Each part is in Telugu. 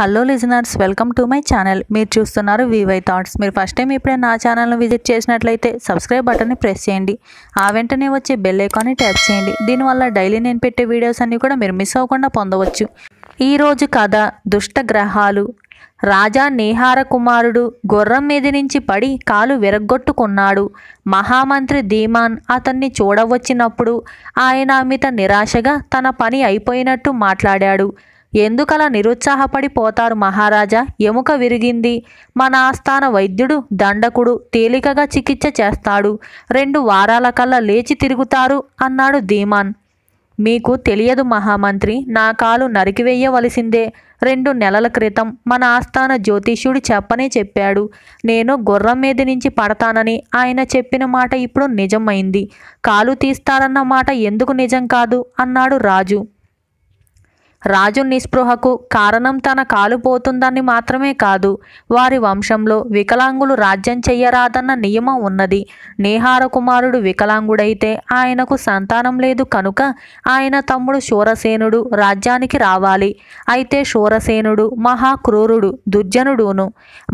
hello listeners welcome to my channel మీరు చూస్తున్నారు వివై థాట్స్ మీరు ఫస్ట్ టైం ఇప్పుడే నా ఛానల్ను విజిట్ చేసినట్లయితే సబ్స్క్రైబ్ బటన్ని ప్రెస్ చేయండి ఆ వెంటనే వచ్చే బెల్ ఐకాన్ని ట్యాప్ చేయండి దీనివల్ల డైలీ నేను పెట్టే వీడియోస్ అన్నీ కూడా మీరు మిస్ అవ్వకుండా పొందవచ్చు ఈరోజు కథ దుష్ట గ్రహాలు రాజా నేహార కుమారుడు గుర్రం మీద నుంచి పడి కాలు విరగ్గొట్టుకున్నాడు మహామంత్రి ధీమాన్ అతన్ని చూడవచ్చినప్పుడు ఆయన అమిత నిరాశగా తన పని అయిపోయినట్టు మాట్లాడాడు ఎందుకలా నిరుత్సాహపడిపోతారు మహారాజా ఎముక విరిగింది మన ఆస్థాన వైద్యుడు దండకుడు తేలికగా చికిత్స చేస్తాడు రెండు వారాల కల్లా లేచి తిరుగుతారు అన్నాడు ధీమాన్ మీకు తెలియదు మహామంత్రి నా కాలు నరికివేయవలసిందే రెండు నెలల క్రితం మన ఆస్థాన జ్యోతిష్యుడు చెప్పనే చెప్పాడు నేను గుర్రం మీద నుంచి పడతానని ఆయన చెప్పిన మాట ఇప్పుడు నిజమైంది కాలు తీస్తారన్న మాట ఎందుకు నిజం కాదు అన్నాడు రాజు రాజు నిస్పృహకు కారణం తన కాలు పోతుందని మాత్రమే కాదు వారి వంశంలో వికలాంగులు రాజ్యం చెయ్యరాదన్న నియమం ఉన్నది నేహార కుమారుడు వికలాంగుడైతే ఆయనకు సంతానం లేదు కనుక ఆయన తమ్ముడు శూరసేనుడు రాజ్యానికి రావాలి అయితే శూరసేనుడు మహాక్రూరుడు దుర్జనుడును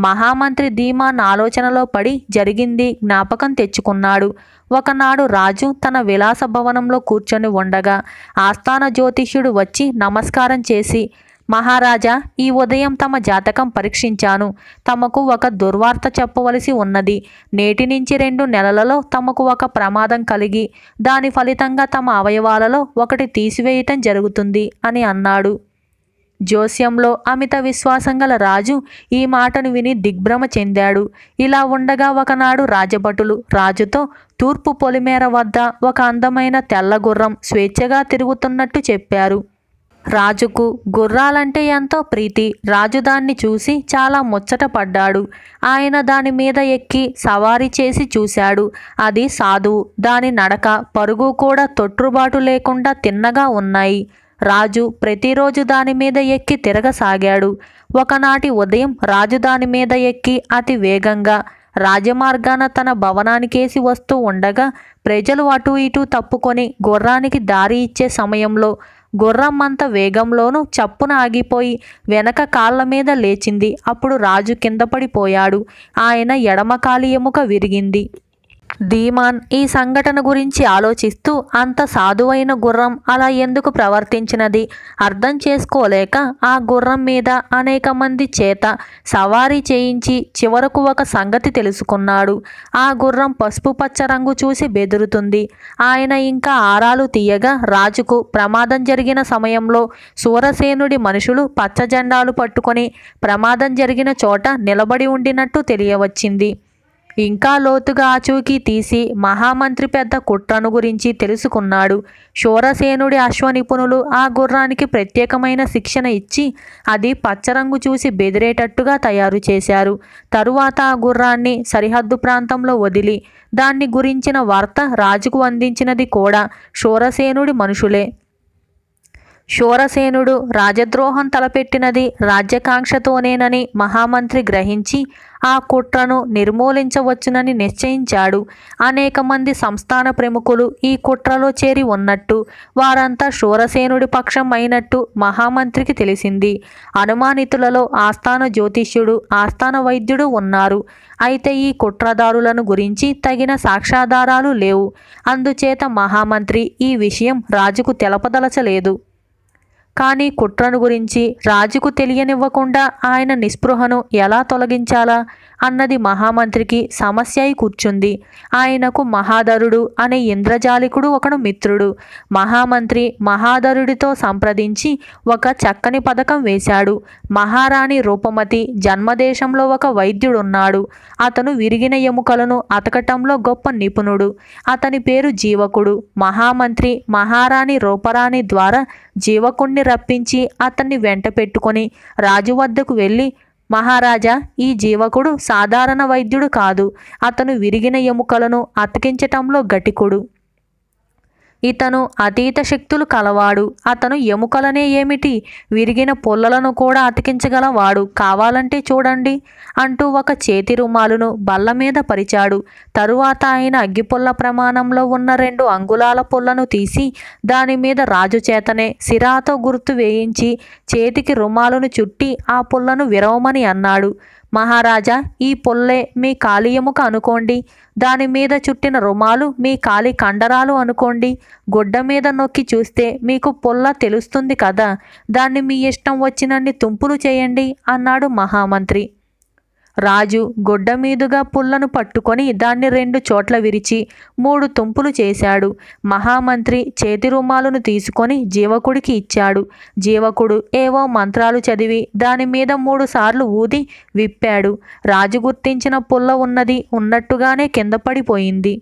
మహామంత్రి ధీమాన్ ఆలోచనలో పడి జరిగింది జ్ఞాపకం తెచ్చుకున్నాడు ఒకనాడు రాజు తన విలాస భవనంలో కూర్చొని ఉండగా ఆస్థాన జ్యోతిష్యుడు వచ్చి నమస్కారం చేసి మహారాజా ఈ ఉదయం తమ జాతకం పరీక్షించాను తమకు ఒక దుర్వార్త చెప్పవలసి ఉన్నది నేటి నుంచి రెండు నెలలలో తమకు ఒక ప్రమాదం కలిగి దాని ఫలితంగా తమ అవయవాలలో ఒకటి తీసివేయటం జరుగుతుంది అని అన్నాడు జోస్యంలో అమిత విశ్వాసం గల రాజు ఈ మాటను విని దిగ్భ్రమ చెందాడు ఇలా ఉండగా ఒకనాడు రాజభటులు రాజుతో తూర్పు పొలిమేర వద్ద ఒక అందమైన తెల్లగుర్రం స్వేచ్ఛగా తిరుగుతున్నట్టు చెప్పారు రాజుకు గుర్రాలంటే ఎంతో ప్రీతి రాజు దాన్ని చూసి చాలా ముచ్చట పడ్డాడు ఆయన దాని మీద ఎక్కి సవారీ చేసి చూశాడు అది సాధువు దాని నడక పరుగు కూడా తొట్టుబాటు లేకుండా తిన్నగా ఉన్నాయి రాజు ప్రతిరోజు దాని మీద ఎక్కి తిరగసాగాడు ఒకనాటి ఉదయం రాజు దాని మీద ఎక్కి అతి వేగంగా రాజమార్గాన తన భవనానికేసి వస్తూ ఉండగా ప్రజలు అటు ఇటు తప్పుకొని గుర్రానికి దారి ఇచ్చే సమయంలో గుర్రం అంత వేగంలోనూ చప్పున ఆగిపోయి వెనక కాళ్ళ మీద లేచింది అప్పుడు రాజు కింద పడిపోయాడు ఆయన ఎడమకాలి ఎముక విరిగింది ధీమాన్ ఈ సంఘటన గురించి ఆలోచిస్తూ అంత సాధువైన గుర్రం అలా ఎందుకు ప్రవర్తించినది అర్థం చేసుకోలేక ఆ గుర్రం మీద అనేక మంది చేత సవారీ చేయించి చివరకు ఒక సంగతి తెలుసుకున్నాడు ఆ గుర్రం పసుపు పచ్చ రంగు చూసి బెదురుతుంది ఆయన ఇంకా ఆరాలు తీయగా రాజుకు ప్రమాదం జరిగిన సమయంలో సూరసేనుడి మనుషులు పచ్చ జెండాలు పట్టుకొని ప్రమాదం జరిగిన చోట నిలబడి ఉండినట్టు తెలియవచ్చింది ఇంకా లోతుగా ఆచూకీ తీసి మహామంత్రి పెద్ద కుట్రను గురించి తెలుసుకున్నాడు శూరసేనుడి అశ్వనిపుణులు ఆ గుర్రానికి ప్రత్యేకమైన శిక్షణ ఇచ్చి అది పచ్చరంగు చూసి బెదిరేటట్టుగా తయారు చేశారు తరువాత ఆ గుర్రాన్ని సరిహద్దు ప్రాంతంలో వదిలి దాన్ని గురించిన వార్త రాజుకు అందించినది కూడా శూరసేనుడి మనుషులే శూరసేనుడు రాజద్రోహం తలపెట్టినది రాజ్యకాంక్షతోనేనని మహామంత్రి గ్రహించి ఆ కుట్రను నిర్మూలించవచ్చునని నిశ్చయించాడు అనేక మంది సంస్థాన ప్రముఖులు ఈ కుట్రలో చేరి ఉన్నట్టు వారంతా శూరసేనుడి పక్షం అయినట్టు మహామంత్రికి తెలిసింది అనుమానితులలో ఆస్థాన జ్యోతిష్యుడు ఆస్థాన వైద్యుడు ఉన్నారు అయితే ఈ కుట్రదారులను గురించి తగిన సాక్ష్యాధారాలు లేవు అందుచేత మహామంత్రి ఈ విషయం రాజుకు తెలపదలచలేదు కానీ కుట్రను గురించి రాజుకు తెలియనివ్వకుండా ఆయన నిస్పృహను ఎలా తొలగించాలా అన్నది మహామంత్రికి సమస్య అయి కూర్చుంది ఆయనకు మహాధరుడు అనే ఇంద్రజాలికుడు ఒకడు మిత్రుడు మహామంత్రి మహాధరుడితో సంప్రదించి ఒక చక్కని పథకం వేశాడు మహారాణి రూపమతి జన్మదేశంలో ఒక వైద్యుడున్నాడు అతను విరిగిన ఎముకలను అతకటంలో గొప్ప నిపుణుడు అతని పేరు జీవకుడు మహామంత్రి మహారాణి రూపరాణి ద్వారా జీవకుణ్ణి రప్పించి అతన్ని వెంట పెట్టుకొని రాజు వద్దకు వెళ్ళి మహారాజా ఈ జీవకుడు సాధారణ వైద్యుడు కాదు అతను విరిగిన ఎముకలను అతికించటంలో గటికుడు ఇతను అతీత శక్తులు కలవాడు అతను ఎముకలనే ఏమిటి విరిగిన పొల్లలను కూడా అతికించగలవాడు కావాలంటే చూడండి అంటూ ఒక చేతి రుమాలును బల్ల మీద పరిచాడు తరువాత ఆయన అగ్గిపుల్ల ప్రమాణంలో ఉన్న రెండు అంగుళాల పుల్లను తీసి దాని మీద రాజు చేతనే సిరాతో గుర్తు వేయించి చేతికి రుమాలును చుట్టి ఆ పుల్లను విరవమని అన్నాడు మహారాజా ఈ పొల్లె మీ కాలియముక అనుకోండి దాని మీద చుట్టిన రుమాలు మీ కాలి కండరాలు అనుకోండి గుడ్డ మీద నొక్కి చూస్తే మీకు పొల్ల తెలుస్తుంది కదా దాన్ని మీ ఇష్టం వచ్చినన్ని తుంపులు చేయండి అన్నాడు మహామంత్రి రాజు గొడ్డ మీదుగా పుల్లను పట్టుకొని దాన్ని రెండు చోట్ల విరిచి మూడు తుంపులు చేశాడు మహామంత్రి చేతి రుమాలును తీసుకొని జీవకుడికి ఇచ్చాడు జీవకుడు ఏవో మంత్రాలు చదివి దాని మీద మూడు సార్లు ఊది విప్పాడు రాజు గుర్తించిన పుల్ల ఉన్నది ఉన్నట్టుగానే కింద పడిపోయింది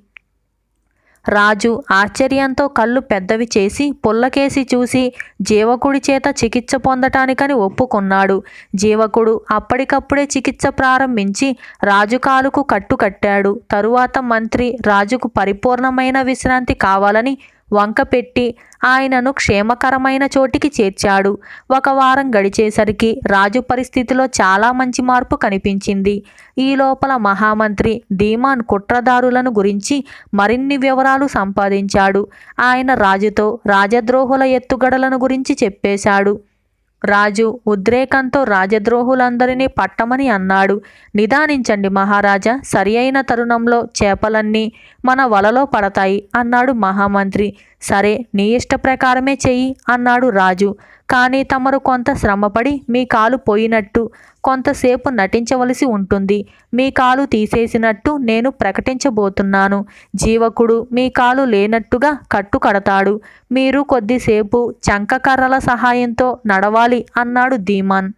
రాజు ఆశ్చర్యంతో కళ్ళు పెద్దవి చేసి పుల్లకేసి చూసి జీవకుడి చేత చికిత్స పొందటానికని ఒప్పుకున్నాడు జీవకుడు అప్పటికప్పుడే చికిత్స ప్రారంభించి రాజు కాలుకు కట్టు కట్టాడు తరువాత మంత్రి రాజుకు పరిపూర్ణమైన విశ్రాంతి కావాలని వంకపెట్టి ఆయనను క్షేమకరమైన చోటికి చేర్చాడు ఒక వారం గడిచేసరికి రాజు పరిస్థితిలో చాలా మంచి మార్పు కనిపించింది ఈ లోపల మహామంత్రి ధీమాన్ కుట్రదారులను గురించి మరిన్ని వివరాలు సంపాదించాడు ఆయన రాజుతో రాజద్రోహుల ఎత్తుగడలను గురించి చెప్పేశాడు రాజు ఉద్రేకంతో రాజద్రోహులందరినీ పట్టమని అన్నాడు నిదానించండి మహారాజా సరి అయిన తరుణంలో చేపలన్నీ మన వలలో పడతాయి అన్నాడు మహామంత్రి సరే నీ ఇష్ట ప్రకారమే చెయ్యి అన్నాడు రాజు కానీ తమరు కొంత శ్రమపడి మీ కాలు పోయినట్టు కొంతసేపు నటించవలసి ఉంటుంది మీ కాలు తీసేసినట్టు నేను ప్రకటించబోతున్నాను జీవకుడు మీ కాలు లేనట్టుగా కట్టు కడతాడు మీరు కొద్దిసేపు చంకకర్రల సహాయంతో నడవాలి అన్నాడు ధీమాన్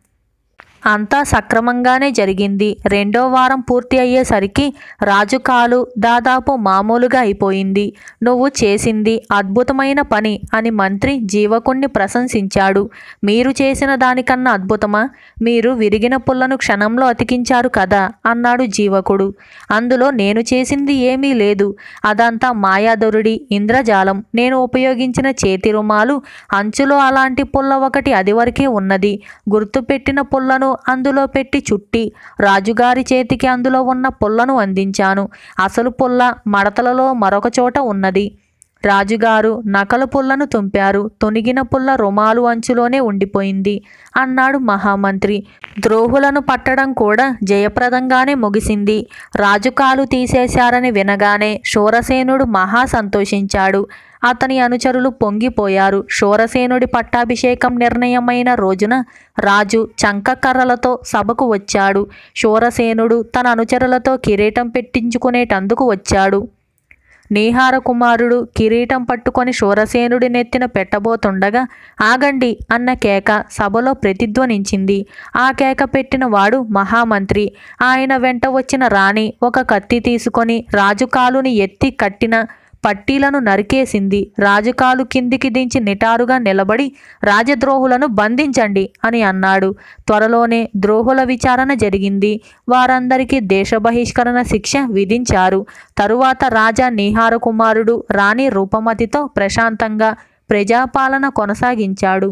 అంతా సక్రమంగానే జరిగింది రెండో వారం పూర్తి అయ్యేసరికి రాజు కాలు దాదాపు మామూలుగా అయిపోయింది నువ్వు చేసింది అద్భుతమైన పని అని మంత్రి జీవకుణ్ణి ప్రశంసించాడు మీరు చేసిన దానికన్నా అద్భుతమా మీరు విరిగిన పుల్లను క్షణంలో అతికించారు కదా అన్నాడు జీవకుడు అందులో నేను చేసింది ఏమీ లేదు అదంతా మాయాదొరుడి ఇంద్రజాలం నేను ఉపయోగించిన చేతి రుమాలు అంచులో అలాంటి పుల్ల ఒకటి అదివరకే ఉన్నది గుర్తుపెట్టిన పుల్లను పొలను అందులో పెట్టి చుట్టి రాజుగారి చేతికి అందులో ఉన్న పుల్లను అందించాను అసలు పుల్ల మడతలలో మరొక చోట ఉన్నది రాజుగారు నకలు పుల్లను తుంపారు తొనిగిన పుల్ల రుమాలు అంచులోనే ఉండిపోయింది అన్నాడు మహామంత్రి ద్రోహులను పట్టడం కూడా జయప్రదంగానే ముగిసింది రాజు కాలు తీసేశారని వినగానే శూరసేనుడు మహా సంతోషించాడు అతని అనుచరులు పొంగిపోయారు శూరసేనుడి పట్టాభిషేకం నిర్ణయమైన రోజున రాజు చంకకర్రలతో సభకు వచ్చాడు శూరసేనుడు తన అనుచరులతో కిరీటం పెట్టించుకునేటందుకు వచ్చాడు నీహార కుమారుడు కిరీటం పట్టుకొని శూరసేనుడి నెత్తిన పెట్టబోతుండగా ఆగండి అన్న కేక సభలో ప్రతిధ్వనించింది ఆ కేక పెట్టిన వాడు మహామంత్రి ఆయన వెంట వచ్చిన రాణి ఒక కత్తి తీసుకొని రాజు కాలుని ఎత్తి కట్టిన పట్టీలను నరికేసింది రాజకాలు కిందికి దించి నిటారుగా నిలబడి రాజద్రోహులను బంధించండి అని అన్నాడు త్వరలోనే ద్రోహుల విచారణ జరిగింది వారందరికీ దేశ బహిష్కరణ శిక్ష విధించారు తరువాత రాజా నీహార కుమారుడు రాణి రూపమతితో ప్రశాంతంగా ప్రజాపాలన కొనసాగించాడు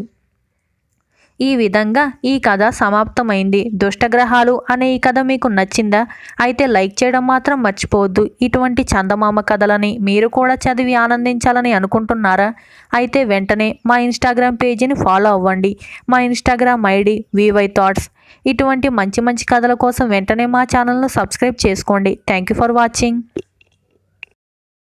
ఈ విధంగా ఈ కథ సమాప్తమైంది దుష్టగ్రహాలు అనే ఈ కథ మీకు నచ్చిందా అయితే లైక్ చేయడం మాత్రం మర్చిపోవద్దు ఇటువంటి చందమామ కథలని మీరు కూడా చదివి ఆనందించాలని అనుకుంటున్నారా అయితే వెంటనే మా ఇన్స్టాగ్రామ్ పేజీని ఫాలో అవ్వండి మా ఇన్స్టాగ్రామ్ ఐడి వివై థాట్స్ ఇటువంటి మంచి మంచి కథల కోసం వెంటనే మా ఛానల్ను సబ్స్క్రైబ్ చేసుకోండి థ్యాంక్ యూ ఫర్ వాచింగ్